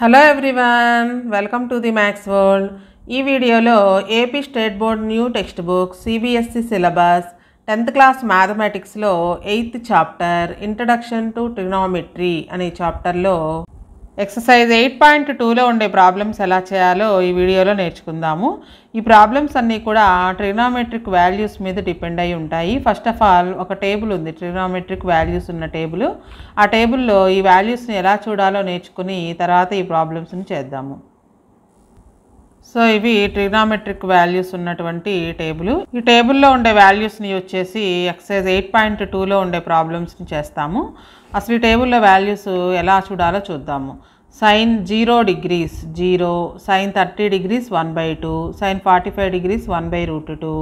hello everyone welcome to the maths world ఈ వీడియోలో AP state board new text book CBSE syllabus tenth class మ్యాథమెటిక్స్లో eighth chapter introduction to trigonometry అనే చాప్టర్లో exercise eight point టూలో ఉండే problems ఎలా చేయాలో ఈ వీడియోలో నేర్చుకుందాము ఈ ప్రాబ్లమ్స్ అన్నీ కూడా ట్రిగ్నామెట్రిక్ వాల్యూస్ మీద డిపెండ్ అయి ఉంటాయి ఫస్ట్ ఆఫ్ ఆల్ ఒక టేబుల్ ఉంది ట్రిగ్నామెట్రిక్ వాల్యూస్ ఉన్న టేబుల్ ఆ టేబుల్లో ఈ వాల్యూస్ని ఎలా చూడాలో నేర్చుకుని తర్వాత ఈ ప్రాబ్లమ్స్ని చేద్దాము సో ఇవి ట్రిగ్నామెట్రిక్ వాల్యూస్ ఉన్నటువంటి టేబుల్ ఈ టేబుల్లో ఉండే వాల్యూస్ని వచ్చేసి ఎక్సైజ్ ఎయిట్ పాయింట్ టూలో ఉండే ప్రాబ్లమ్స్ని చేస్తాము అసలు ఈ టేబుల్లో వాల్యూస్ ఎలా చూడాలో చూద్దాము sine zero degrees zero sine thirty degrees one by two sine forty five degrees one by root two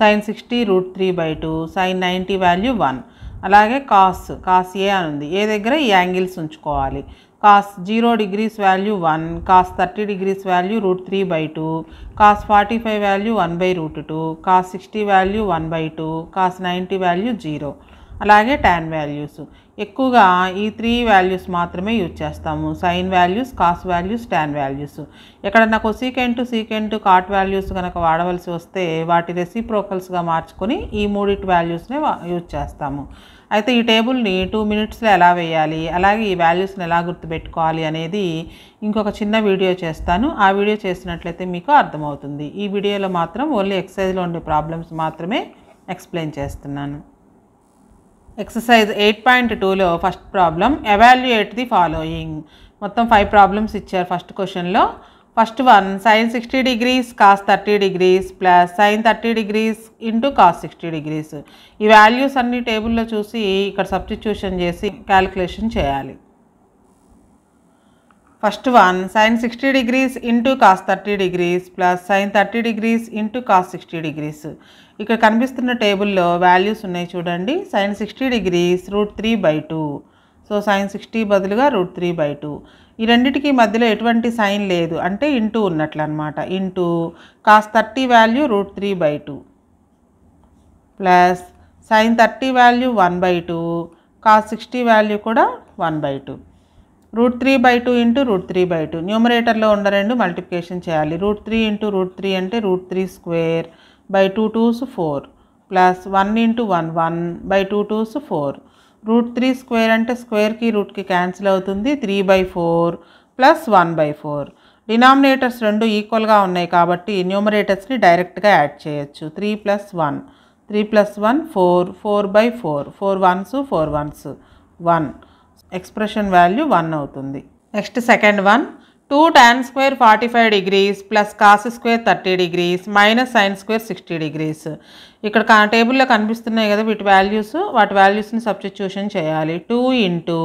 sine sixty root three by two sine ninety value one అలాగే కాస్ కాస్ ఏ అని ఉంది A దగ్గర ఈ angles ఉంచుకోవాలి cos zero degrees value one cos thirty degrees value root three by two cos forty five value one by root two cos sixty value one by two cos ninety value zero అలాగే tan values ఎక్కువగా ఈ three values మాత్రమే use చేస్తాము sine values cos values tan values ఎక్కడ నాకు secant cot values కనుక వాడవలసి వస్తే వాటి రెసిప్రోకల్స్గా మార్చుకొని ఈ మూడిటి వాల్యూస్నే యూజ్ చేస్తాము అయితే ఈ టేబుల్ని టూ మినిట్స్లో ఎలా వేయాలి అలాగే ఈ వాల్యూస్ని ఎలా గుర్తుపెట్టుకోవాలి అనేది ఇంకొక చిన్న వీడియో చేస్తాను ఆ వీడియో చేసినట్లయితే మీకు అర్థమవుతుంది ఈ వీడియోలో మాత్రం ఓన్లీ ఎక్సర్సైజ్లో ఉండే ప్రాబ్లమ్స్ మాత్రమే ఎక్స్ప్లెయిన్ చేస్తున్నాను ఎక్సర్సైజ్ ఎయిట్ పాయింట్ టూలో first problem evaluate the following మొత్తం ఫైవ్ ప్రాబ్లమ్స్ ఇచ్చారు ఫస్ట్ క్వశ్చన్లో first one sine sixty degrees cos thirty degrees plus sine thirty degrees into cos sixty degrees ఈ వాల్యూస్ అన్ని టేబుల్లో చూసి ఇక్కడ సబ్స్టిట్యూషన్ చేసి క్యాలిక్యులేషన్ చేయాలి first one sine sixty degrees into cos thirty degrees plus sine thirty degrees into cos sixty degrees ఇక్కడ కనిపిస్తున్న టేబుల్లో వాల్యూస్ ఉన్నాయి చూడండి sine sixty degrees root three by two so sine sixty బదులుగా రూట్ త్రీ బై టూ ఈ రెండింటికి మధ్యలో ఎటువంటి సైన్ లేదు అంటే ఇంటూ ఉన్నట్లు అనమాట into cos thirty value root three by two plus sine thirty value one by two cos sixty value కూడా one by two root three by two into root three by two న్యూమరేటర్లో ఉన్న రెండు multiplication చేయాలి root three into root three అంటే root three square by two twos four plus one into one one by two twos four root three square అంటే స్క్వేర్కి రూట్కి cancel అవుతుంది three by four plus one by four denominators రెండు ఈక్వల్గా ఉన్నాయి కాబట్టి న్యూమరేటర్స్ని డైరెక్ట్గా యాడ్ చేయొచ్చు three plus one three plus one four four by four four ones four ones one expression value one అవుతుంది next second one two tan square forty five degrees plus cos square thirty degrees minus sine square sixty degrees ఇక్కడ టేబుల్లో కనిపిస్తున్నాయి కదా వీటి values వాటి వాల్యూస్ని substitution చేయాలి two into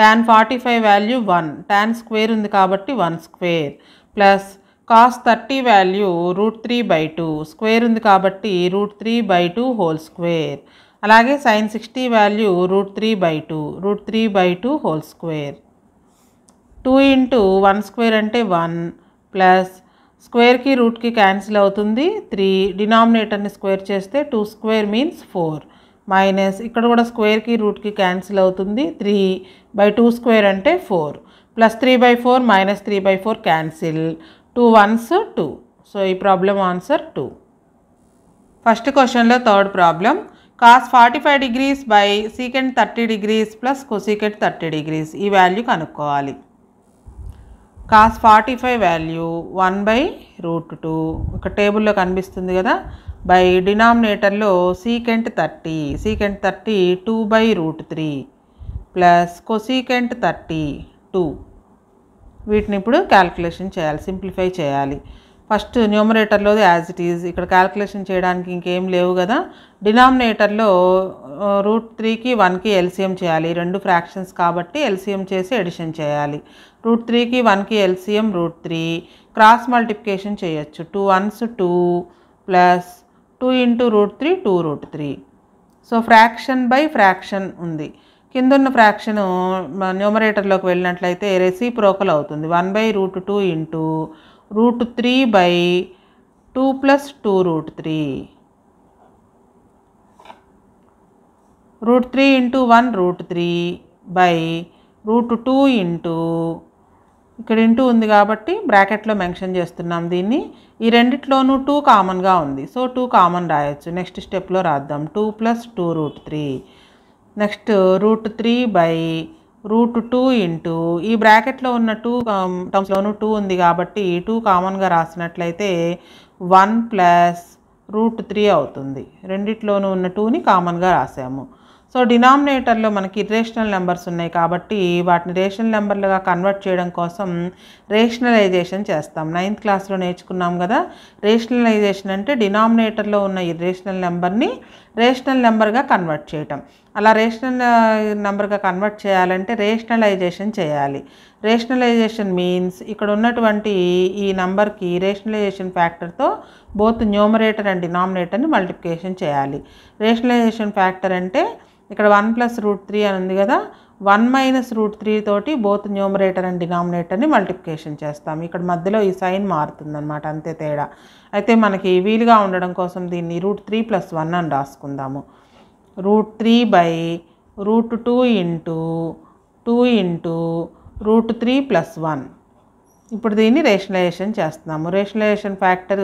tan forty five value one tan square ఉంది కాబట్టి one square plus cos thirty value root three by two square ఉంది కాబట్టి root three by two whole square అలాగే sine sixty value root three by two root three by two whole square two into one square అంటే one plus స్క్వేర్కి రూట్కి cancel అవుతుంది three డినామినేటర్ని square చేస్తే two square means four minus ఇక్కడ కూడా స్క్వేర్కి రూట్కి క్యాన్సిల్ అవుతుంది త్రీ బై టూ స్క్వేర్ అంటే four plus three by four minus three by four cancel two ones two so ఈ ప్రాబ్లం ఆన్సర్ టూ ఫస్ట్ క్వశ్చన్లో third problem cos forty five degrees by secant thirty degrees plus cosecant thirty degrees ఈ value కనుక్కోవాలి cos forty five value one by root two ఒక టేబుల్లో కనిపిస్తుంది కదా by డినామినేటర్లో secant thirty secant thirty two by root three plus cosecant thirty two వీటిని ఇప్పుడు calculation చేయాలి సింప్లిఫై చేయాలి ఫస్ట్ న్యూమరేటర్లోది యాజ్ ఇట్ ఈజ్ ఇక్కడ క్యాల్కులేషన్ చేయడానికి ఇంకేం లేవు కదా డినామినేటర్లో రూట్ త్రీకి వన్కి ఎల్సిఎం చేయాలి రెండు ఫ్రాక్షన్స్ కాబట్టి ఎల్సిఎం చేసి ఎడిషన్ చేయాలి రూట్ త్రీకి వన్కి LCM root three cross multiplication చేయొచ్చు two ones two plus two into root three two root three so fraction by fraction ఉంది కిందున్న ఫ్రాక్షను న్యూమరేటర్లోకి వెళ్ళినట్లయితే ప్రోకల్ అవుతుంది one by root two into root three by two plus two root three root three into one root three by root two into ఇక్కడ into ఉంది కాబట్టి బ్రాకెట్లో మెన్షన్ చేస్తున్నాం దీన్ని ఈ రెండిట్లోనూ టూ కామన్గా ఉంది సో టూ కామన్ రాయొచ్చు నెక్స్ట్ స్టెప్లో రాద్దాం two plus two root three next root three by root two into ఈ బ్రాకెట్లో ఉన్న టూ టర్మ్స్లోనూ టూ ఉంది కాబట్టి టూ కామన్గా రాసినట్లయితే వన్ ప్లస్ రూట్ త్రీ అవుతుంది రెండిట్లోనూ ఉన్న టూని కామన్గా రాసాము సో డినామినేటర్లో మనకి రేషనల్ నెంబర్స్ ఉన్నాయి కాబట్టి వాటిని రేషనల్ నెంబర్లుగా కన్వర్ట్ చేయడం కోసం రేషనలైజేషన్ చేస్తాం నైన్త్ క్లాస్లో నేర్చుకున్నాం కదా రేషనలైజేషన్ అంటే డినామినేటర్లో ఉన్న ఈ రేషనల్ నెంబర్ని రేషనల్ నెంబర్గా కన్వర్ట్ చేయటం అలా రేషనల్ నెంబర్గా కన్వర్ట్ చేయాలంటే రేషనలైజేషన్ చేయాలి రేషనలైజేషన్ మీన్స్ ఇక్కడ ఉన్నటువంటి ఈ నెంబర్కి రేషనలైజేషన్ ఫ్యాక్టర్తో బోత్ న్యూమరేటర్ అండ్ డినామినేటర్ని మల్టిప్లికేషన్ చేయాలి రేషనలైజేషన్ ఫ్యాక్టర్ అంటే ఇక్కడ వన్ ప్లస్ రూట్ త్రీ అని ఉంది కదా వన్ మైనస్ రూట్ త్రీ తోటి బోత్ న్యూమరేటర్ అండ్ డినామినేటర్ని మల్టిప్లికేషన్ చేస్తాం ఇక్కడ మధ్యలో ఈ సైన్ అనమాట అంతే తేడా అయితే మనకి వీలుగా ఉండడం కోసం దీన్ని రూట్ త్రీ ప్లస్ వన్ అని రాసుకుందాము root three by root two into two into root three plus one ఇప్పుడు దీన్ని రేషనలైజేషన్ చేస్తున్నాము రేషనలైజేషన్ ఫ్యాక్టర్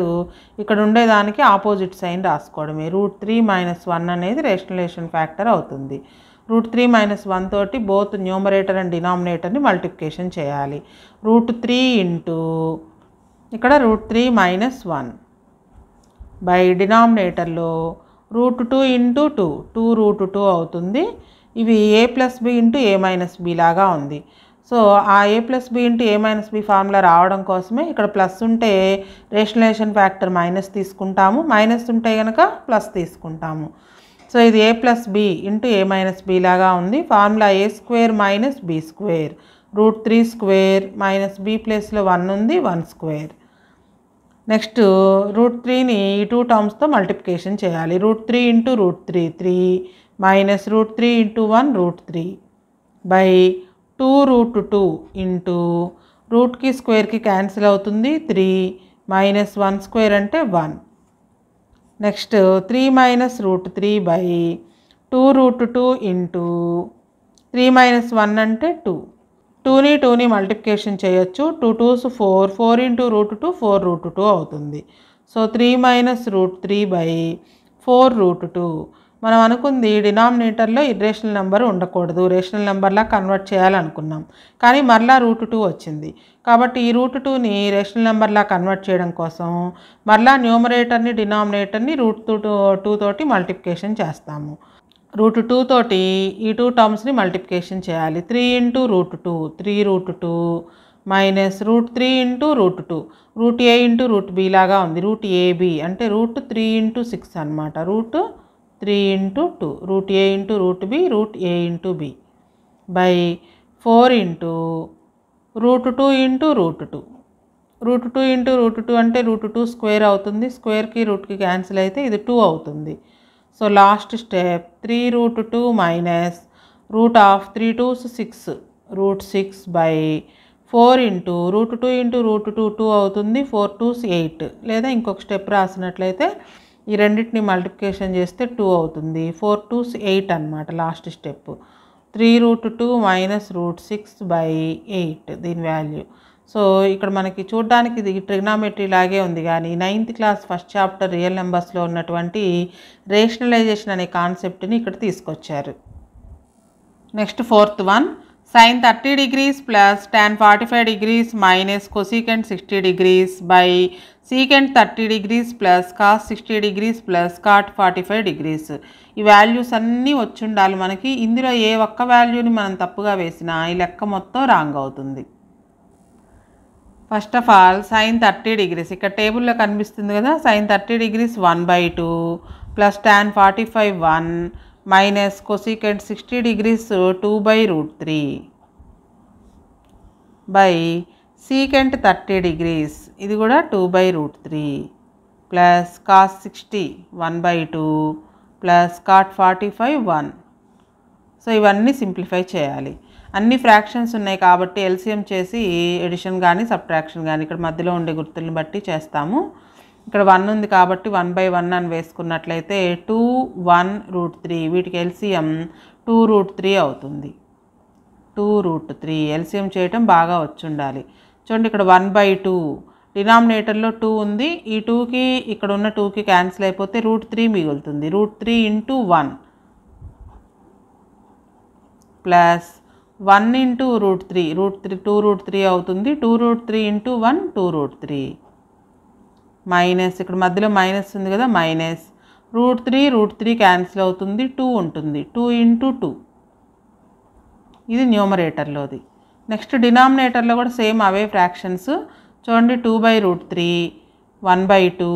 ఇక్కడ ఉండేదానికి ఆపోజిట్ సైన్ రాసుకోవడమే రూట్ త్రీ మైనస్ వన్ అనేది రేషనలైజేషన్ ఫ్యాక్టర్ అవుతుంది రూట్ త్రీ మైనస్ వన్ తోటి బోత్ న్యూమరేటర్ అండ్ డినామినేటర్ని మల్టిప్లికేషన్ చేయాలి రూట్ త్రీ ఇంటూ ఇక్కడ root three minus one by డినామినేటర్లో root two into two two root two అవుతుంది ఇవి A plus B into A minus B లాగా ఉంది సో ఆ A plus B into A minus B formula రావడం కోసమే ఇక్కడ ప్లస్ ఉంటే రేషనలైజేషన్ ఫ్యాక్టర్ మైనస్ తీసుకుంటాము మైనస్ ఉంటే కనుక ప్లస్ తీసుకుంటాము సో ఇది A plus B into A minus B లాగా ఉంది formula A square minus B square root three square minus B ప్లస్లో వన్ ఉంది వన్ స్క్వేర్ నెక్స్ట్ రూట్ త్రీని ఈ టూ టర్మ్స్తో మల్టిప్లికేషన్ చేయాలి root three into root three three minus root three into one root three by two root two into రూట్కి స్క్వేర్కి cancel అవుతుంది three minus one square అంటే one next three minus root three by two root two into three minus one అంటే two టూని టూని multiplication చేయొచ్చు two twos four four into root two four root two అవుతుంది so three minus root three by four root two మనం అనుకుంది డినామినేటర్లో irrational number ఉండకూడదు rational నెంబర్లా కన్వర్ట్ చేయాలనుకున్నాం కానీ మరలా రూట్ టూ వచ్చింది కాబట్టి ఈ రూట్ టూని రేషనల్ నెంబర్లా కన్వర్ట్ చేయడం కోసం మరలా న్యూమరేటర్ని డినామినేటర్ని రూట్ టూ టూ తోటి మల్టిప్లికేషన్ చేస్తాము రూట్ టూ తోటి ఈ టూ టర్మ్స్ని మల్టిప్లికేషన్ చేయాలి three into root two three root two minus root three into root two root A into root B లాగా ఉంది రూట్ ఏబి అంటే రూట్ త్రీ ఇంటూ సిక్స్ అనమాట root three into two root A into root B root A into B by four into root two into root two root two into root two అంటే root two square అవుతుంది స్క్వేర్కి రూట్కి cancel అయితే ఇది two అవుతుంది so last step three root two minus root of three twos six root six by four into root two into root two two అవుతుంది four twos eight లేదా ఇంకొక step రాసినట్లయితే ఈ రెండింటిని మల్టిప్లికేషన్ చేస్తే టూ అవుతుంది ఫోర్ టూ ఎయిట్ అనమాట last step three root two minus root six by eight దీని value so ఇక్కడ మనకి చూడడానికి ఇది ట్రిగ్నామెట్రీ లాగే ఉంది కానీ ninth class first chapter real నెంబర్స్లో ఉన్నటువంటి రేషనలైజేషన్ అనే కాన్సెప్ట్ని ఇక్కడ తీసుకొచ్చారు next fourth one sine thirty degrees plus tan forty five degrees minus cosecant sixty degrees by secant thirty degrees plus cos sixty degrees plus cot forty five degrees ఈ values అన్నీ వచ్చి ఉండాలి మనకి ఇందులో ఏ ఒక్క వాల్యూని మనం తప్పుగా వేసినా ఈ లెక్క మొత్తం రాంగ్ అవుతుంది first of all sine thirty degrees ఇక్కడ టేబుల్లో కనిపిస్తుంది కదా sine thirty degrees one by two plus tan forty five one minus cosecant 60 degrees so 2 by root 3 by secant 30 degrees ఇది కూడా by root three plus plus sixty one by two plus plus forty five one so ఇవన్నీ simplify చేయాలి అన్ని fractions ఉన్నాయి కాబట్టి LCM చేసి edition కానీ subtraction కానీ ఇక్కడ మధ్యలో ఉండే గుర్తులను బట్టి చేస్తాము ఇక్కడ వన్ ఉంది కాబట్టి వన్ బై వన్ అని వేసుకున్నట్లయితే టూ వన్ రూట్ త్రీ వీటికి ఎల్సిఎం టూ రూట్ త్రీ అవుతుంది టూ రూట్ త్రీ ఎల్సిఎం చేయటం బాగా వచ్చుండాలి చూడండి ఇక్కడ వన్ బై టూ డినామినేటర్లో టూ ఉంది ఈ టూకి ఇక్కడ ఉన్న టూకి క్యాన్సిల్ అయిపోతే రూట్ త్రీ మిగులుతుంది root three into one plus one into root three root three two root three అవుతుంది two root three into one two root three minus ఇక్కడ మధ్యలో మైనస్ ఉంది కదా minus root three root three cancel అవుతుంది two ఉంటుంది two into two ఇది న్యూమరేటర్లోది next డినామినేటర్లో కూడా సేమ్ అవే ఫ్రాక్షన్స్ చూడండి two by root three one by two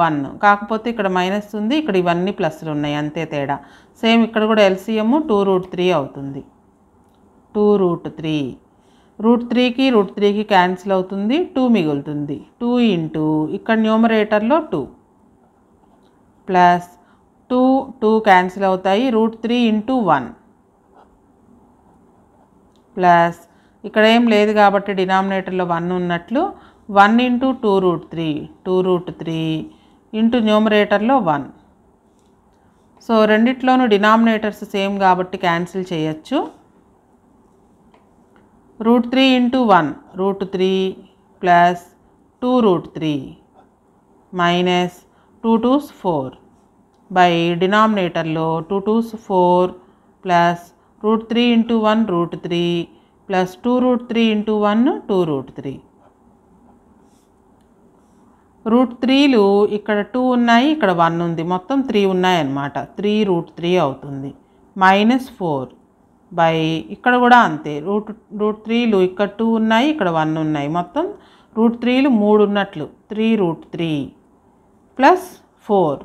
one కాకపోతే ఇక్కడ మైనస్ ఉంది ఇక్కడ ఇవన్నీ ప్లస్లు ఉన్నాయి అంతే తేడా సేమ్ ఇక్కడ కూడా ఎల్సీఎమ్ టూ రూట్ త్రీ అవుతుంది టూ రూట్ త్రీ రూట్ త్రీకి రూట్ త్రీకి క్యాన్సిల్ అవుతుంది టూ మిగులుతుంది టూ ఇంటూ ఇక్కడ న్యూమరేటర్లో two plus two two cancel అవుతాయి root three into one plus ఇక్కడ ఏం లేదు కాబట్టి డినామినేటర్లో వన్ ఉన్నట్లు one into two root three two root three into న్యూమరేటర్లో వన్ సో రెండిట్లోనూ డినామినేటర్స్ సేమ్ కాబట్టి క్యాన్సిల్ చేయొచ్చు root three into one root three plus two root three minus two twos four by డినామినేటర్లో two twos four plus root three into one root three plus two root three into one two root three root త్రీలు ఇక్కడ two ఉన్నాయి ఇక్కడ one ఉంది మొత్తం three ఉన్నాయి అనమాట three root three అవుతుంది మైనస్ ఫోర్ బై ఇక్కడ కూడా అంతే రూట్ రూట్ త్రీలు ఇక్కడ టూ ఉన్నాయి ఇక్కడ వన్ ఉన్నాయి మొత్తం రూట్ త్రీలు మూడు ఉన్నట్లు three root three plus four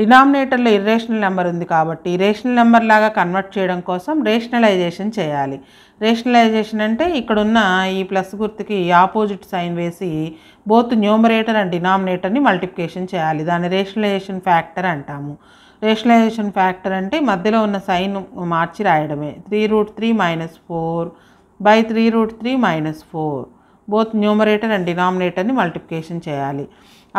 డినామినేటర్లో ఇర్రేషనల్ నెంబర్ ఉంది కాబట్టి రేషనల్ నెంబర్ లాగా కన్వర్ట్ చేయడం కోసం రేషనలైజేషన్ చేయాలి రేషనలైజేషన్ అంటే ఇక్కడున్న ఈ ప్లస్ గుర్తుకి ఆపోజిట్ సైన్ వేసి బోత్ న్యూమరేటర్ అండ్ డినామినేటర్ని మల్టిప్లికేషన్ చేయాలి దాన్ని రేషనలైజేషన్ ఫ్యాక్టర్ అంటాము రేషనలైజేషన్ ఫ్యాక్టర్ అంటే మధ్యలో ఉన్న సైన్ మార్చి రాయడమే three root three minus four by three root three minus four both numerator and డినామినేటర్ని మల్టిప్లికేషన్ చేయాలి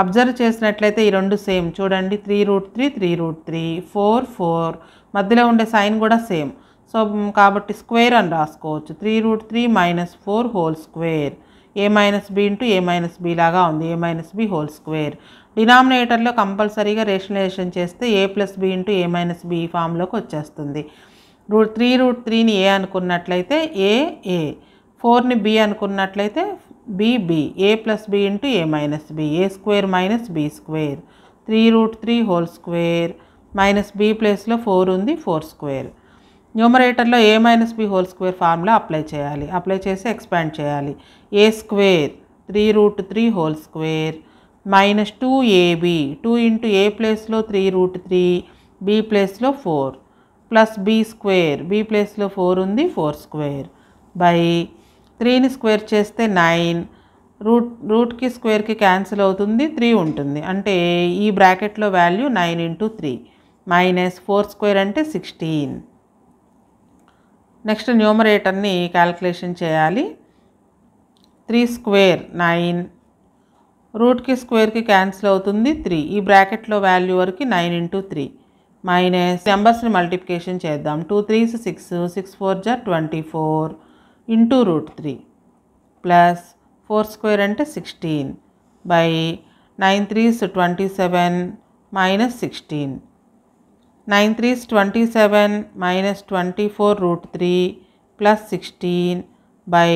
అబ్జర్వ్ చేసినట్లయితే ఈ రెండు సేమ్ చూడండి three root three three root three four four మధ్యలో ఉండే సైన్ కూడా సేమ్ సో కాబట్టి స్క్వేర్ అని రాసుకోవచ్చు three root three minus four whole square A minus B into A minus B లాగా ఉంది A minus B whole square డినామినేటర్లో కంపల్సరీగా రేషనలైజేషన్ చేస్తే A plus B into A minus B ఫామ్లోకి వచ్చేస్తుంది రూట్ త్రీ రూట్ త్రీని ఏ అనుకున్నట్లయితే A A ఫోర్ని బి అనుకున్నట్లయితే BB A plus B into A minus B A square minus B square three root three whole square minus B ప్లేస్లో four ఉంది four square న్యూమరేటర్లో A minus B whole square formula apply చేయాలి apply చేసి expand చేయాలి A square three root three whole square minus two AB two into A ప్లేస్లో three root three B ప్లేస్లో four plus B square B ప్లేస్లో four ఉంది four square by త్రీని square చేస్తే nine root రూట్కి స్క్వేర్కి క్యాన్సిల్ అవుతుంది త్రీ ఉంటుంది అంటే ఈ బ్రాకెట్లో value nine into three minus four square అంటే సిక్స్టీన్ నెక్స్ట్ న్యూమరేటర్ని క్యాల్కులేషన్ చేయాలి త్రీ స్క్వేర్ నైన్ రూట్కి స్క్వేర్కి క్యాన్సిల్ అవుతుంది త్రీ ఈ బ్రాకెట్లో వాల్యూ వరకు నైన్ ఇంటూ త్రీ మైనస్ నెంబర్స్ని మల్టిప్లికేషన్ చేద్దాం two threes six six four జా twenty four into root three plus four square అంటే sixteen by nine threes twenty seven minus sixteen nine threes twenty seven minus twenty four root three plus sixteen by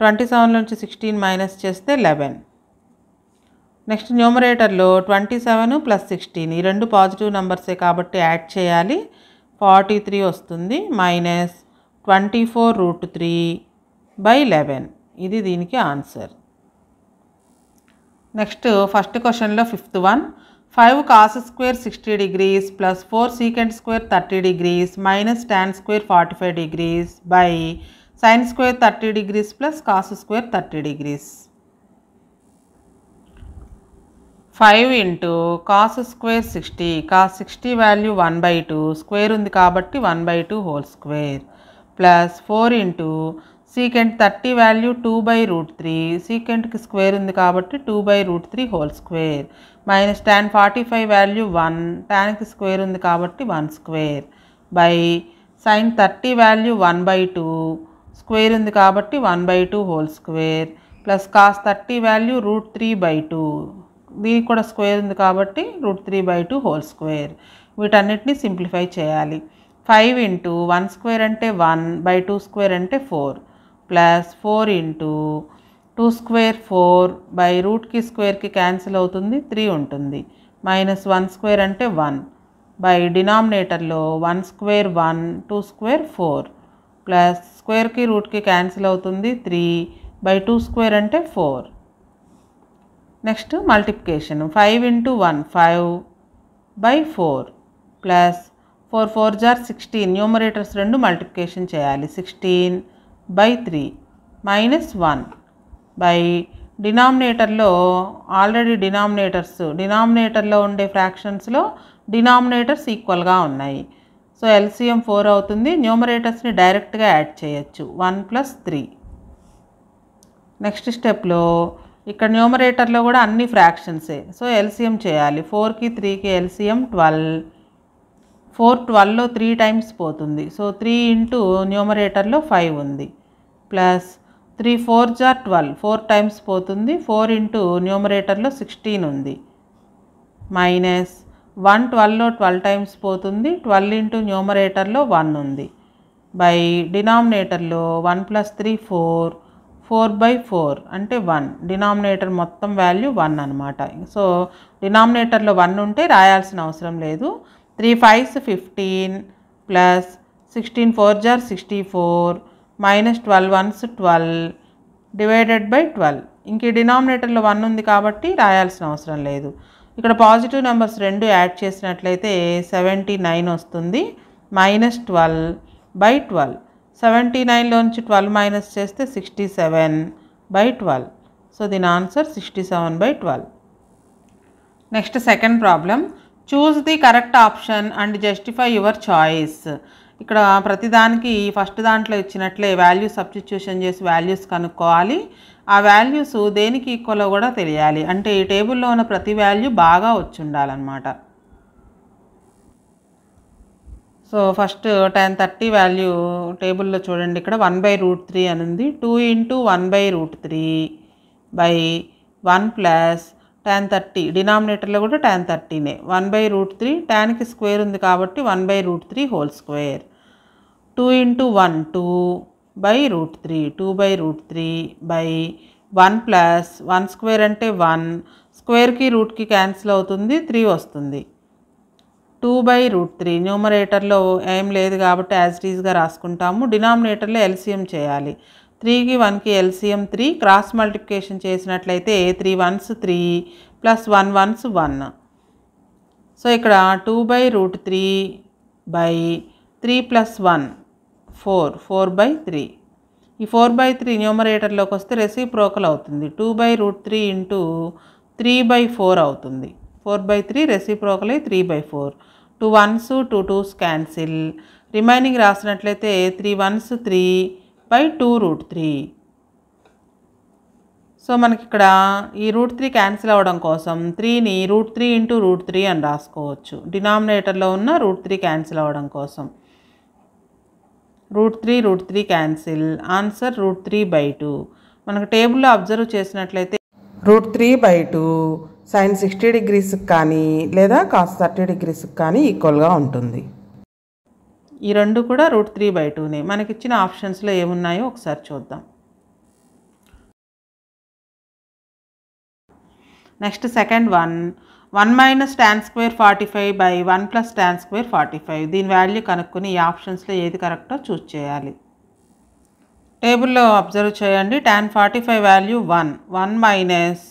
twenty seven నుంచి sixteen minus చేస్తే eleven next న్యూమరేటర్లో twenty seven plus sixteen ఈ రెండు positive నెంబర్సే కాబట్టి add చేయాలి forty three వస్తుంది minus twenty four root three by eleven ఇది దీనికి ఆన్సర్ నెక్స్ట్ ఫస్ట్ క్వశ్చన్లో fifth one five cos square sixty degrees plus four secant square thirty degrees minus tan square forty five degrees by sine square thirty degrees plus cos square thirty degrees five into cos square sixty cos sixty value one by two square ఉంది కాబట్టి one by two whole square plus four into secant thirty value two by root three సీకెంట్కి square ఉంది కాబట్టి two by root three whole square minus tan forty five value one ట్యాన్కి square ఉంది కాబట్టి one square by sine thirty value one by two square ఉంది కాబట్టి one by two whole square plus cos thirty value root three by two దీనికి కూడా square ఉంది కాబట్టి root three by two whole square వీటన్నిటిని simplify చేయాలి five into one square అంటే one by two square అంటే four plus four into two square four by రూట్కి స్క్వేర్కి క్యాన్సిల్ అవుతుంది త్రీ ఉంటుంది మైనస్ వన్ స్క్వేర్ అంటే వన్ బై డినామినేటర్లో one square one two square four plus స్క్వేర్కి రూట్కి క్యాన్సిల్ అవుతుంది త్రీ బై టూ స్క్వేర్ అంటే four next multiplication five into one five by four plus four four జార్ sixteen numerators రెండు multiplication చేయాలి sixteen by three minus one by డినామినేటర్లో already denominators డినామినేటర్లో ఉండే ఫ్రాక్షన్స్లో డినామినేటర్స్ ఈక్వల్గా ఉన్నాయి సో ఎల్సిఎం ఫోర్ అవుతుంది న్యూమరేటర్స్ని డైరెక్ట్గా యాడ్ చేయొచ్చు వన్ ప్లస్ త్రీ నెక్స్ట్ స్టెప్లో ఇక్కడ న్యూమరేటర్లో కూడా అన్ని ఫ్రాక్షన్సే సో ఎల్సిఎం చేయాలి ఫోర్కి త్రీకి ఎల్సిఎం ట్వెల్వ్ ఫోర్ ట్వెల్వ్లో త్రీ టైమ్స్ పోతుంది సో త్రీ ఇంటూ న్యూమరేటర్లో ఫైవ్ ఉంది ప్లస్ త్రీ ఫోర్ జార్ ట్వెల్వ్ ఫోర్ టైమ్స్ పోతుంది ఫోర్ ఇంటూ న్యూమరేటర్లో సిక్స్టీన్ ఉంది మైనస్ వన్ ట్వెల్వ్లో ట్వెల్వ్ టైమ్స్ పోతుంది ట్వెల్వ్ ఇంటూ న్యూమరేటర్లో వన్ ఉంది బై డినామినేటర్లో one plus three four four by four అంటే వన్ డినామినేటర్ మొత్తం వాల్యూ వన్ అనమాట సో డినామినేటర్లో వన్ ఉంటే రాయాల్సిన అవసరం లేదు three fives fifteen plus sixteen four jar sixty four minus twelve ones twelve divided by twelve ఇంక డినామినేటర్లో వన్ ఉంది కాబట్టి రాయాల్సిన అవసరం లేదు ఇక్కడ పాజిటివ్ నెంబర్స్ రెండు యాడ్ చేసినట్లయితే సెవెంటీ నైన్ వస్తుంది minus twelve by twelve seventy నైన్లోంచి ట్వెల్వ్ మైనస్ చేస్తే sixty seven by twelve so దీని answer sixty seven by twelve next second problem choose the correct option and justify your choice ఇక్కడ ప్రతిదానికి ఫస్ట్ దాంట్లో ఇచ్చినట్లే వాల్యూ సబ్స్టిట్యూషన్ చేసి వాల్యూస్ కనుక్కోవాలి ఆ వాల్యూస్ దేనికి ఈక్వల్ కూడా తెలియాలి అంటే ఈ టేబుల్లో ఉన్న ప్రతి వాల్యూ బాగా వచ్చి ఉండాలన్నమాట so first tan thirty value టేబుల్లో చూడండి ఇక్కడ వన్ బై రూట్ త్రీ అని ఉంది two into one by root three by one plus tan thirty డినామినేటర్లో కూడా టెన్ థర్టీనే వన్ బై రూట్ త్రీ టెన్కి స్క్వేర్ ఉంది కాబట్టి one by root three whole square two into one two by root three two by root three by one plus one square అంటే one స్క్వేర్కి రూట్కి cancel అవుతుంది త్రీ వస్తుంది two by root three న్యూమరేటర్లో ఏం లేదు కాబట్టి యాజ్ టీజ్గా రాసుకుంటాము డినామినేటర్లో ఎల్సిఎం చేయాలి త్రీకి వన్కి ఎల్సిఎం త్రీ క్రాస్ మల్టిప్లికేషన్ చేసినట్లయితే three ones three plus one ones one so ఇక్కడ two by root three by three plus one four four by three ఈ ఫోర్ బై త్రీ న్యూమరేటర్లోకి వస్తే రెసిప్రోకల్ అవుతుంది two by root three into three by four అవుతుంది four by three రెసిప్రోకలే three by four two ones two twos cancel remaining రాసినట్లయితే three ones three by two root three so మనకి ఇక్కడ ఈ root three cancel అవ్వడం కోసం త్రీని root three into root three అని రాసుకోవచ్చు డినామినేటర్లో ఉన్న రూట్ త్రీ క్యాన్సిల్ అవ్వడం కోసం root three root three cancel answer root three by two మనకు టేబుల్లో అబ్జర్వ్ చేసినట్లయితే root three by two sine sixty డిగ్రీస్కి కానీ లేదా కాస్ థర్టీ డిగ్రీస్కి కానీ ఈక్వల్గా ఉంటుంది ఈ రెండు కూడా రూట్ త్రీ బై టూనే మనకిచ్చిన ఆప్షన్స్లో ఏమున్నాయో ఒకసారి చూద్దాం next second one one minus tan square forty five by one plus tan square forty five దీని వాల్యూ కనుక్కొని ఈ ఆప్షన్స్లో ఏది కరెక్టో చూస్ చేయాలి టేబుల్లో అబ్జర్వ్ చేయండి tan forty five value one one minus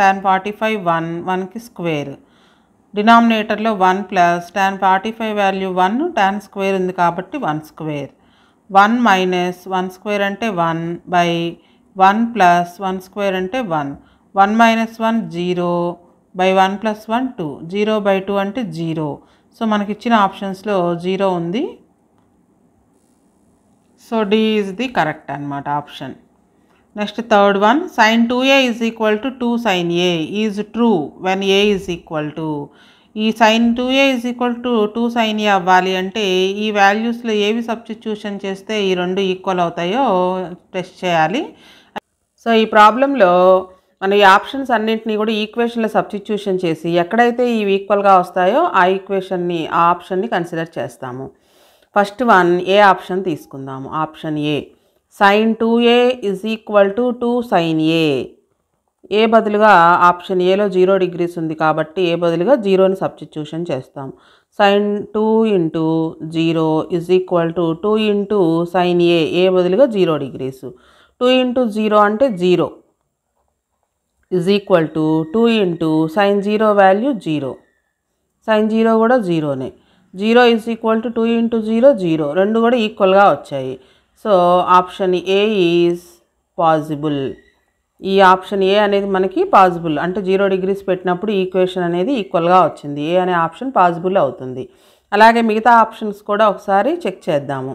tan forty five one వన్కి స్క్వేర్ డినామినేటర్లో one plus tan forty five value one tan square ఉంది కాబట్టి one square one minus one square అంటే one by one plus one square అంటే one one minus one zero by one plus one two zero by two అంటే zero so మనకి ఇచ్చిన ఆప్షన్స్లో zero ఉంది so D is the correct అనమాట option next third one sine two A is equal to two sine A is true when A is equal to ఈ sine two A is equal to two sine A అవ్వాలి అంటే ఈ వాల్యూస్లో ఏవి substitution చేస్తే ఈ రెండు equal అవుతాయో test చేయాలి సో ఈ ప్రాబ్లంలో మనం ఈ ఆప్షన్స్ అన్నింటినీ కూడా ఈక్వేషన్లో సబ్స్టిట్యూషన్ చేసి ఎక్కడైతే ఇవి ఈక్వల్గా వస్తాయో ఆ ఈక్వేషన్ని ఆ ఆప్షన్ని కన్సిడర్ చేస్తాము ఫస్ట్ వన్ ఏ ఆప్షన్ తీసుకుందాము option A sine two A is equal to two sine A A బదులుగా ఆప్షన్ ఏలో జీరో డిగ్రీస్ ఉంది కాబట్టి ఏ బదులుగా జీరోని సబ్స్టిట్యూషన్ చేస్తాం sine two into zero is equal to two into sine A A బదులుగా zero degrees two into zero అంటే zero is equal to two into sine zero value zero sine zero కూడా జీరోనే zero is equal to two into zero zero రెండు కూడా ఈక్వల్గా వచ్చాయి so option A is possible ఈ option A అనేది మనకి పాజిబుల్ అంటే జీరో డిగ్రీస్ పెట్టినప్పుడు ఈక్వేషన్ అనేది ఈక్వల్గా వచ్చింది ఏ అనే ఆప్షన్ పాసిబుల్ అవుతుంది అలాగే మిగతా ఆప్షన్స్ కూడా ఒకసారి చెక్ చేద్దాము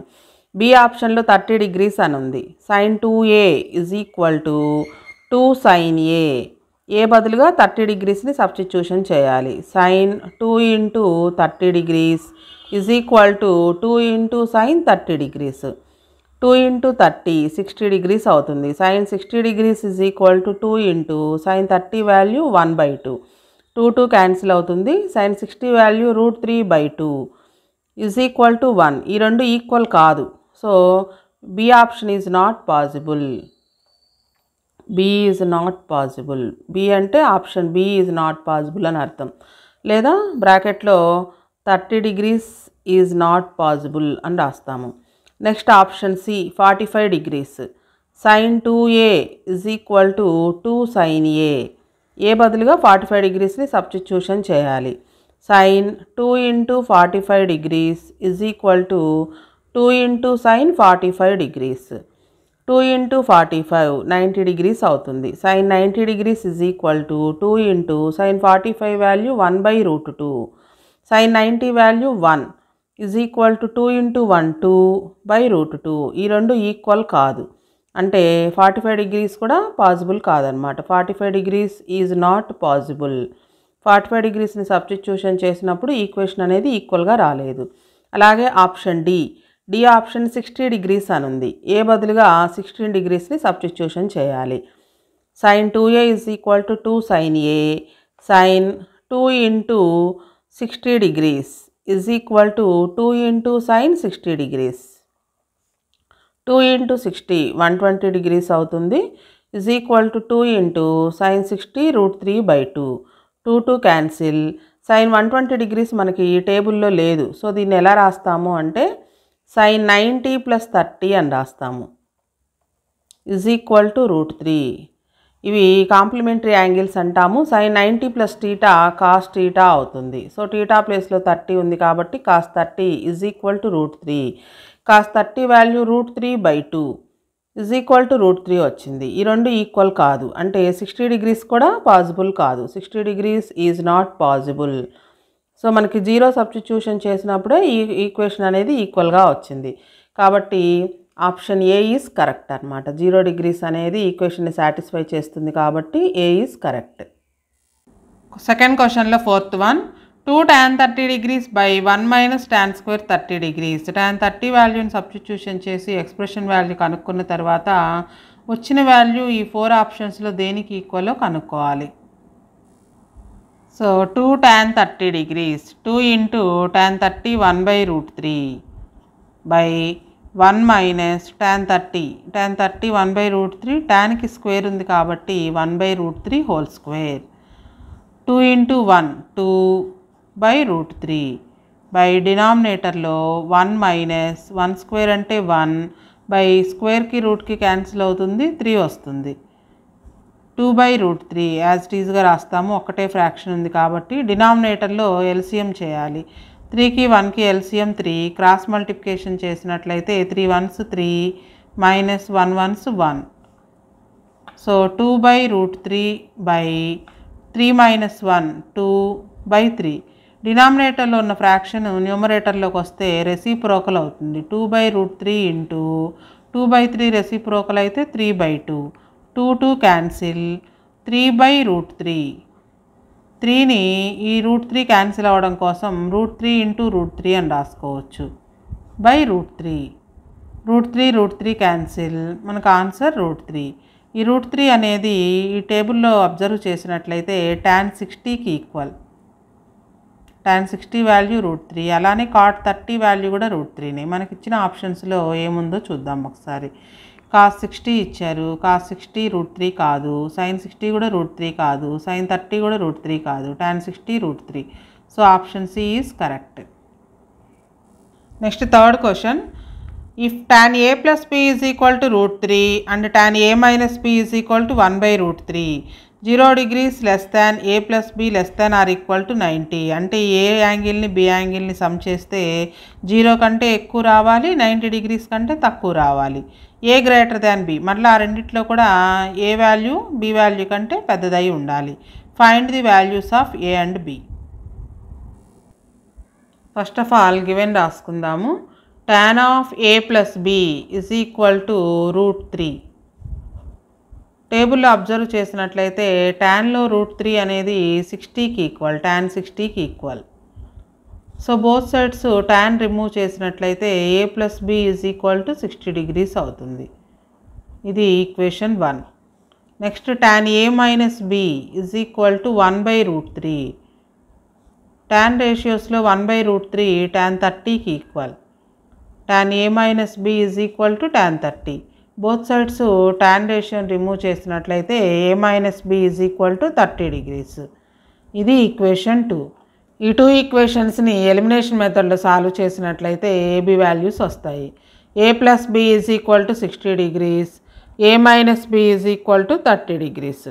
బి ఆప్షన్లో థర్టీ డిగ్రీస్ అని ఉంది sine two A is equal to two sine A A బదులుగా థర్టీ డిగ్రీస్ని సబ్స్టిట్యూషన్ చేయాలి sine two into thirty degrees is equal to two into sine thirty degrees two into thirty sixty degrees అవుతుంది sine sixty degrees is equal to two into sine thirty value one by two two two cancel అవుతుంది sine sixty value root three by two is equal to one ఈ రెండు equal కాదు so B option is not possible B is not possible B అంటే option B is not possible అని అర్థం లేదా బ్రాకెట్లో thirty degrees is not possible అని రాస్తాము next option C forty five degrees sine two A is equal to two sine A A బదులుగా forty five డిగ్రీస్ని substitution చేయాలి sine two into forty five degrees is equal to two into sine forty five degrees two into forty five ninety degrees అవుతుంది sine ninety degrees is equal to two into sine forty five value one by root two sine ninety value one is equal to two into one two by root two ఈ రెండు equal కాదు అంటే forty five degrees కూడా possible కాదనమాట forty five degrees is not possible forty five డిగ్రీస్ని substitution చేసినప్పుడు equation అనేది ఈక్వల్గా రాలేదు అలాగే option D D option sixty degrees అని ఉంది ఏ బదులుగా సిక్స్టీన్ డిగ్రీస్ని సబ్స్టిట్యూషన్ చేయాలి sine two A is equal to two sine A sine two into sixty degrees is equal to two into sine sixty degrees two into sixty one twenty degrees అవుతుంది is equal to two into sine sixty root three by two two two cancel sine one twenty degrees మనకి ఈ టేబుల్లో లేదు so దీన్ని ఎలా రాస్తాము అంటే sign ninety plus thirty అని రాస్తాము is equal to root three ఇవి కాంప్లిమెంటరీ యాంగిల్స్ అంటాము sine ninety plus theta cos theta అవుతుంది సో టీటా ప్లేస్లో థర్టీ ఉంది కాబట్టి cos thirty is equal to root three cos thirty value root three by two is equal to root three వచ్చింది ఈ రెండు equal కాదు అంటే సిక్స్టీ డిగ్రీస్ కూడా పాసిబుల్ కాదు sixty degrees is not possible so మనకి జీరో సబ్స్టిట్యూషన్ చేసినప్పుడే ఈ ఈక్వేషన్ అనేది ఈక్వల్గా వచ్చింది కాబట్టి ఆప్షన్ ఏ ఈజ్ కరెక్ట్ అనమాట జీరో డిగ్రీస్ అనేది ఈక్వేషన్ని సాటిస్ఫై చేస్తుంది కాబట్టి ఏ ఈజ్ కరెక్ట్ సెకండ్ క్వశ్చన్లో fourth one two tan thirty degrees by one minus tan square thirty degrees tan thirty వాల్యూని సబ్స్టిట్యూషన్ చేసి ఎక్స్ప్రెషన్ వాల్యూ కనుక్కున్న తర్వాత వచ్చిన వాల్యూ ఈ ఫోర్ ఆప్షన్స్లో దేనికి ఈక్వలో కనుక్కోవాలి so two tan thirty degrees two into tan thirty one by root three by one minus tan thirty tan thirty one by root three టెన్కి స్క్వేర్ ఉంది కాబట్టి one by root three whole square two into one two by root three by డినామినేటర్లో one minus one square అంటే one by స్క్వేర్కి రూట్కి cancel అవుతుంది three వస్తుంది two by root three as ఈజ్గా రాస్తాము ఒకటే ఫ్రాక్షన్ ఉంది కాబట్టి డినామినేటర్లో ఎల్సిఎం చేయాలి త్రీకి వన్కి ఎల్సిఎం త్రీ క్రాస్ మల్టిప్లికేషన్ చేసినట్లయితే three ones three minus one ones one so two by root three by three minus one two by three డినామినేటర్లో ఉన్న ఫ్రాక్షన్ న్యూమరేటర్లోకి వస్తే రెసిప్రోకల్ అవుతుంది two by root three into two by three reciprocal అయితే three by two two two cancel three by root three త్రీని ఈ root three cancel అవ్వడం కోసం root three into root three అని రాసుకోవచ్చు by root three root three root three cancel మనకు answer root three ఈ root three అనేది ఈ టేబుల్లో అబ్జర్వ్ చేసినట్లయితే ట్యాన్ సిక్స్టీకి equal tan sixty value root three అలానే కాట్ థర్టీ వాల్యూ కూడా రూట్ త్రీని మనకి ఇచ్చిన ఆప్షన్స్లో ఏముందో చూద్దాం ఒకసారి కాస్ సిక్స్టీ ఇచ్చారు కాస్ సిక్స్టీ రూట్ త్రీ కాదు సైన్ సిక్స్టీ కూడా రూట్ త్రీ కాదు సైన్ థర్టీ కూడా రూట్ త్రీ కాదు tan sixty root three so option C is correct next third question if tan A plus B is equal to root three and tan A minus B is equal to one by root three zero degrees less than A plus B less than or equal to ninety అంటే A యాంగిల్ని B యాంగిల్ని sum చేస్తే జీరో కంటే ఎక్కువ రావాలి ninety degrees కంటే తక్కువ రావాలి ఏ గ్రేటర్ దాన్ బి మళ్ళీ ఆ రెండిట్లో కూడా ఏ వాల్యూ బి వాల్యూ కంటే పెద్దదై ఉండాలి find the values of A and B first of all given రాసుకుందాము tan of A plus B is equal to root three టేబుల్లో అబ్జర్వ్ చేసినట్లయితే ట్యాన్లో రూట్ త్రీ అనేది సిక్స్టీకి ఈక్వల్ ట్యాన్ సిక్స్టీకి equal so both sides tan remove చేసినట్లయితే A plus B is equal to sixty degrees అవుతుంది ఇది equation one next tan A minus B is equal to one by root three tan రేషియోస్లో one by root three tan థర్టీకి equal tan A minus B is equal to tan thirty both sides tan రేషియోని remove చేసినట్లయితే A minus B is equal to thirty degrees ఇది equation two ఈ two ఈక్వేషన్స్ని elimination మెథడ్లో solve చేసినట్లయితే A B values వస్తాయి A plus B is equal to sixty degrees A minus B is equal to thirty degrees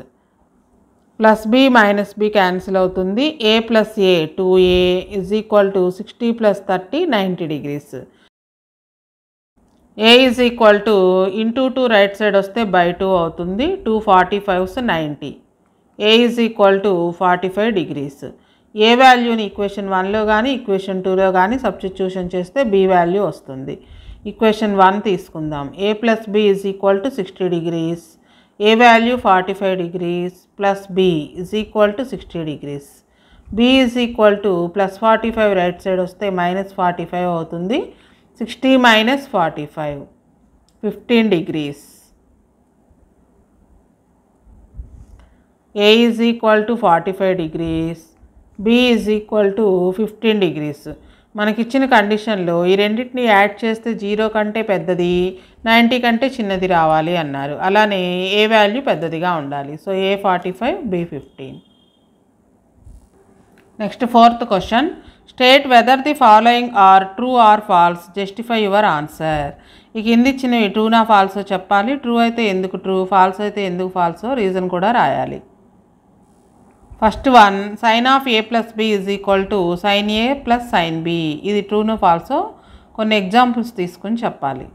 plus B minus B cancel అవుతుంది A plus A two A is equal to sixty plus thirty ninety degrees A is equal to into two right side వస్తే by two అవుతుంది two forty fives ninety A is equal to forty five degrees A వాల్యూని equation వన్లో కానీ equation టూలో కానీ substitution చేస్తే B value వస్తుంది equation one తీసుకుందాం A plus B is equal to sixty degrees A value forty five degrees plus B is equal to sixty degrees B is equal to plus forty five right side వస్తే minus forty five అవుతుంది sixty minus forty five fifteen degrees A is equal to forty five degrees B is equal to fifteen degrees మనకిచ్చిన కండిషన్లో ఈ రెండింటిని add చేస్తే జీరో కంటే పెద్దది నైంటీ కంటే చిన్నది రావాలి అన్నారు అలానే ఏ వాల్యూ పెద్దదిగా ఉండాలి so A forty five B fifteen next fourth question state whether the following are true or false justify your answer ఈ కింది ఇచ్చినవి ట్రూనా ఫాల్సో చెప్పాలి ట్రూ అయితే ఎందుకు ట్రూ ఫాల్స్ అయితే ఎందుకు ఫాల్సో రీజన్ కూడా రాయాలి first one sine of A plus B is equal to sine A plus sine B ఇది ట్రూను ఫాల్సో కొన్ని ఎగ్జాంపుల్స్ తీసుకుని చెప్పాలి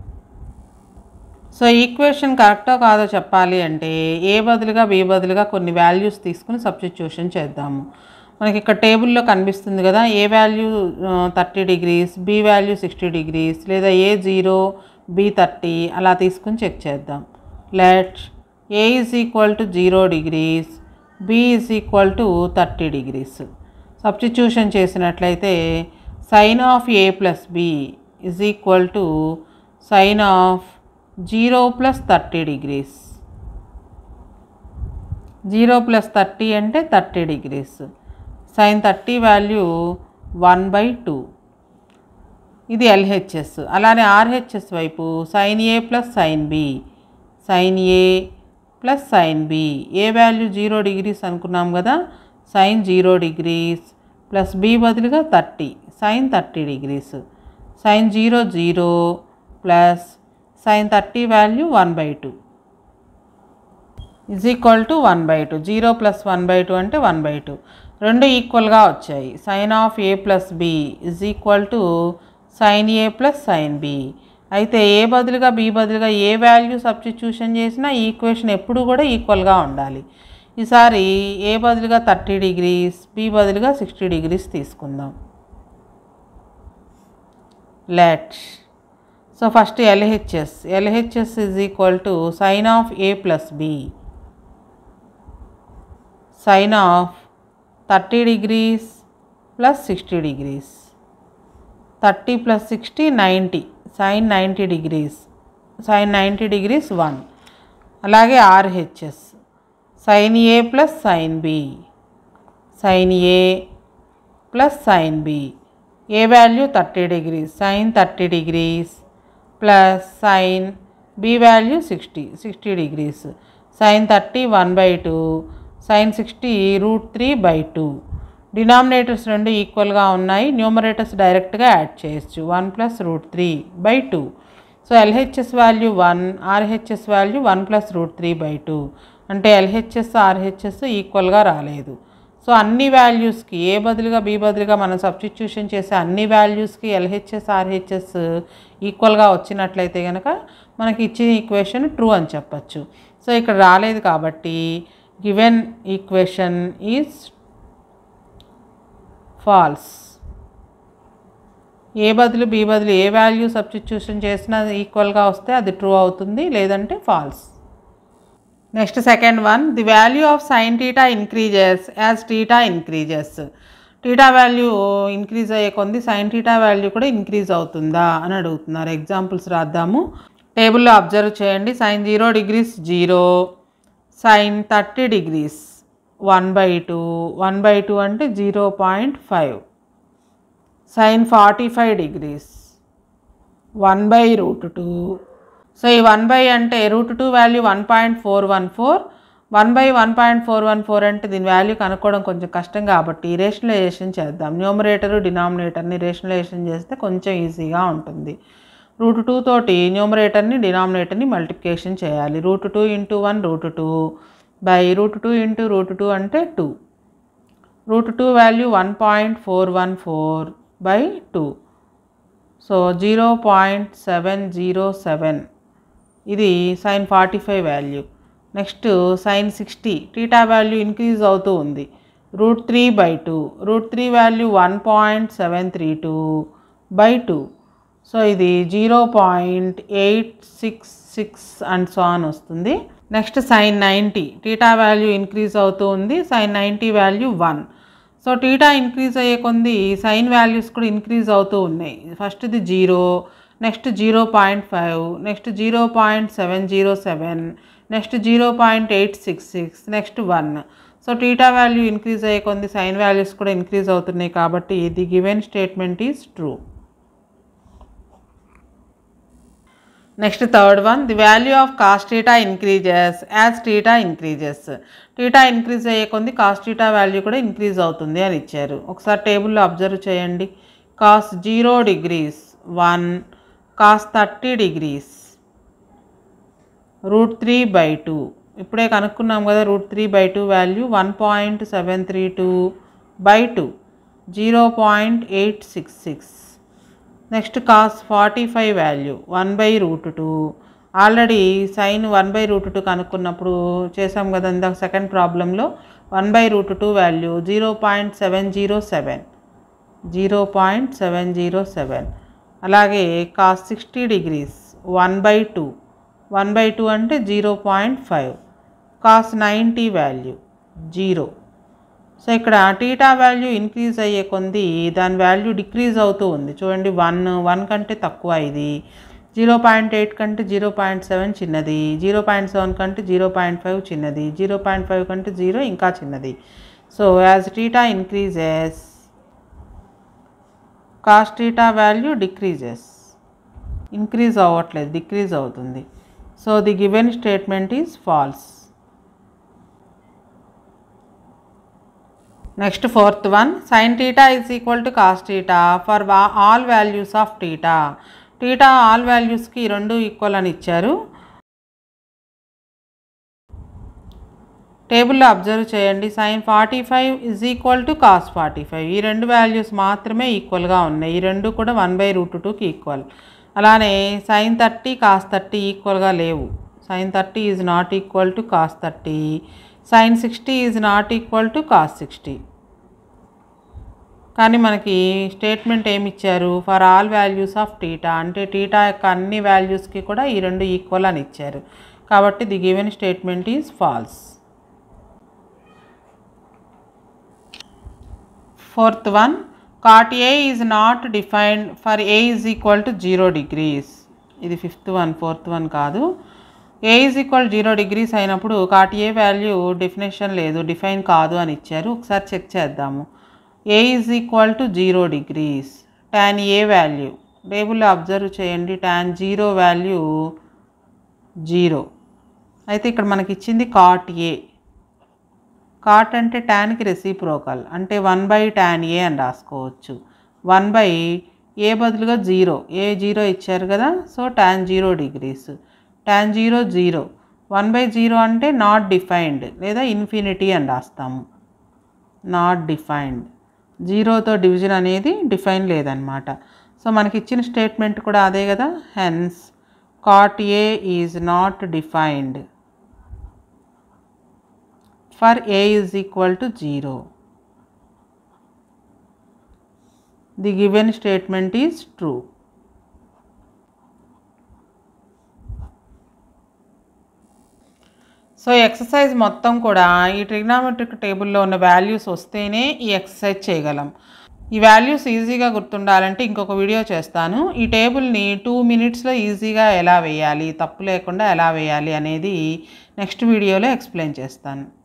సో ఈక్వేషన్ కరెక్టో కాదో చెప్పాలి అంటే ఏ బదులుగా బి బదులుగా కొన్ని వాల్యూస్ తీసుకుని సబ్స్టిట్యూషన్ చేద్దాము మనకి ఇక్కడ టేబుల్లో కనిపిస్తుంది కదా A value thirty degrees B value sixty degrees లేదా ఏ జీరో బి థర్టీ అలా తీసుకుని చెక్ చేద్దాం let A is equal to zero degrees B is equal to thirty degrees substitution చేసినట్లయితే sine of A plus B is equal to sine of zero plus thirty degrees zero plus thirty అంటే thirty degrees sine thirty value one by two ఇది LHS అలానే RHS వైపు sine A plus sine B sine A plus sine B A value zero degrees అనుకున్నాం కదా sine zero degrees plus B బదులుగా thirty sine thirty degrees sine zero zero plus sine thirty value one by two is equal to one by two zero plus one by two అంటే one by two రెండు ఈక్వల్గా వచ్చాయి sine of A plus B is equal to sine A plus sine B అయితే A బదులుగా B బదులుగా ఏ value substitution చేసినా equation ఎప్పుడు కూడా ఈక్వల్గా ఉండాలి ఈసారి ఏ బదులుగా థర్టీ డిగ్రీస్ బి బదులుగా సిక్స్టీ డిగ్రీస్ తీసుకుందాం let so first LHS LHS is equal to sine of A plus B sine of thirty degrees plus sixty degrees thirty plus sixty ninety sine ninety degrees sine ninety degrees one అలాగే RHS sine A plus sine B sine A plus sine B A value thirty degrees sine thirty degrees plus sine B value sixty sixty degrees sine thirty one by two sine sixty root three by two denominators రెండు ఈక్వల్గా ఉన్నాయి numerators డైరెక్ట్గా add చేయొచ్చు one plus root three by two so LHS value one RHS value one plus root three by two అంటే LHS RHS ఈక్వల్గా రాలేదు so అన్ని వాల్యూస్కి ఏ బదులుగా బి బదులుగా మనం సబ్స్టిట్యూషన్ చేసే అన్ని వాల్యూస్కి ఎల్హెచ్ఎస్ ఆర్హెచ్ఎస్ ఈక్వల్గా వచ్చినట్లయితే కనుక మనకి ఇచ్చిన ఈక్వేషన్ ట్రూ అని చెప్పచ్చు సో ఇక్కడ రాలేదు కాబట్టి given equation is false A బదులు బి బదులు ఏ వాల్యూ సబ్స్టిట్యూషన్ చేసినా ఈక్వల్గా వస్తే అది ట్రూ అవుతుంది లేదంటే false next second one the value of sine theta increases as theta increases theta value increase అయ్యే కొంది సైన్ టీటా వాల్యూ కూడా ఇంక్రీజ్ అవుతుందా అని అడుగుతున్నారు ఎగ్జాంపుల్స్ రాద్దాము టేబుల్లో అబ్జర్వ్ చేయండి sine zero degrees zero sine thirty degrees one by two one by two అంటే zero point five sine forty five degrees one by root two so ఈ one by అంటే root two value one point four one four one by one point four one four అంటే దీని value కనుక్కోవడం కొంచెం కష్టం కాబట్టి rationalization చేద్దాం numerator డినామినేటర్ని rationalization చేస్తే కొంచెం ఈజీగా ఉంటుంది రూట్ టూ తోటి న్యూమరేటర్ని డినామినేటర్ని మల్టిప్లికేషన్ చేయాలి root two into one root two by root two into root two అంటే two root two value one point four one four by two so zero point seven zero seven ఇది sine forty five value next sine sixty theta value increase అవుతూ ఉంది root three by two root three value one point seven three two by two so ఇది zero point eight six six and so on వస్తుంది next sine ninety theta value increase అవుతూ ఉంది sine ninety value one so theta increase అయ్యే కొంది sine values కూడా increase అవుతూ ఉన్నాయి ఫస్ట్ది zero next zero point five next zero point seven zero seven next zero point eight six six next one so theta value increase అయ్యే కొంది sine values కూడా increase అవుతున్నాయి కాబట్టి the given statement is true next third one the value of cos theta increases as theta increases theta increase అయ్యే కొద్ది cos theta value కూడా increase అవుతుంది అని ఇచ్చారు ఒకసారి టేబుల్లో అబ్జర్వ్ చేయండి cos zero degrees one cos thirty degrees root three by two ఇప్పుడే కనుక్కున్నాం కదా root three by two value one point seven three two by two zero point eight six six next cos forty five value one by root two already sine one by root two కనుక్కున్నప్పుడు చేసాం కదా ఇందాక second ప్రాబ్లంలో one by root two value zero point seven zero seven zero point seven zero seven అలాగే cos sixty degrees one by two one by two అంటే zero point five cos ninety value zero so ఇక్కడ theta value increase అయ్యే కొంది దాని value decrease అవుతూ ఉంది చూడండి one one కంటే తక్కువ ఇది జీరో పాయింట్ ఎయిట్ కంటే జీరో పాయింట్ సెవెన్ చిన్నది జీరో పాయింట్ సెవెన్ కంటే జీరో పాయింట్ ఫైవ్ చిన్నది జీరో పాయింట్ ఫైవ్ కంటే జీరో ఇంకా చిన్నది so as theta increases cos theta value decreases increase అవ్వట్లేదు డిక్రీజ్ అవుతుంది so the given statement is false next fourth one sine theta is equal to cos theta for all values of theta theta all వాల్యూస్కి రెండు equal అని ఇచ్చారు టేబుల్లో observe చేయండి sign forty five is equal to cos forty five ఈ రెండు values మాత్రమే ఈక్వల్గా ఉన్నాయి ఈ రెండు కూడా వన్ బై రూట్ టూకి ఈక్వల్ అలానే సైన్ థర్టీ కాస్ థర్టీ ఈక్వల్గా లేవు sine thirty is not equal to cos thirty sine sixty is not equal to cos sixty కానీ మనకి స్టేట్మెంట్ ఏమి ఇచ్చారు for all values of theta అంటే టీటా యొక్క అన్ని వాల్యూస్కి కూడా ఈ రెండు ఈక్వల్ అని ఇచ్చారు కాబట్టి the given statement is false fourth one cot A is not defined for A is equal to zero degrees ఇది ఫిఫ్త్ వన్ ఫోర్త్ వన్ కాదు A is equal zero degrees అయినప్పుడు కాట్ ఏ వాల్యూ డెఫినేషన్ లేదు define కాదు అని ఇచ్చారు ఒకసారి check చేద్దాము A is equal to zero degrees tan A value టేబుల్లో అబ్జర్వ్ చేయండి ట్యాన్ జీరో వాల్యూ జీరో అయితే ఇక్కడ మనకి ఇచ్చింది కాట్ ఏ కాట్ అంటే ట్యాన్కి రెసిప్రోకల్ అంటే వన్ బై ట్యాన్ ఏ అని రాసుకోవచ్చు వన్ బై ఏ బదులుగా జీరో ఏ జీరో ఇచ్చారు కదా so tan zero degrees tan zero zero one by zero అంటే నాట్ డిఫైన్డ్ లేదా ఇన్ఫినిటీ అని రాస్తాము నాట్ డిఫైన్డ్ జీరోతో డివిజన్ అనేది డిఫైన్ లేదనమాట సో మనకి ఇచ్చిన స్టేట్మెంట్ కూడా అదే కదా hence cot A is not defined for A is equal to zero the given statement is true so exercise మొత్తం కూడా ఈ ట్రిగ్నామెట్రిక్ టేబుల్లో ఉన్న వాల్యూస్ వస్తేనే ఈ ఎక్సర్సైజ్ చేయగలం ఈ వాల్యూస్ ఈజీగా గుర్తుండాలంటే ఇంకొక వీడియో చేస్తాను ఈ టేబుల్ని టూ మినిట్స్లో ఈజీగా ఎలా వేయాలి తప్పు లేకుండా ఎలా వేయాలి అనేది నెక్స్ట్ వీడియోలో ఎక్స్ప్లెయిన్ చేస్తాను